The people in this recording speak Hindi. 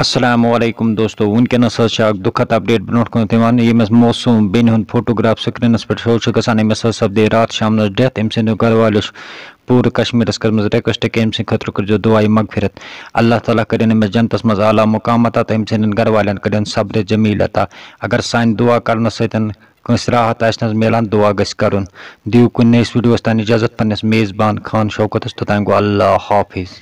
असलम दोस्तों उनखेन शाख अपडेट अपडेट बनोटमान ये मौसम बेन फोटोग्राफ स्क्रीनस पे शो गसान अमिस रात शाम डेथ अम सो घर वालों पूरे कश्मीरस कर्म रिक्वेस्ट कि अम सद कर्जो दुआई मगफिरत अल्लाह तला कर जनत मज आला मुकाम अता तो अम सद घर वाल कर सब्र जमील अता अगर सान दुआ कर कंस राहत आज मिलान दुआ गस कर दीव कुन नई तान इजाजत पन्नस मेज़बान खान शौकत तोतान गो अल्लाह हाफिज़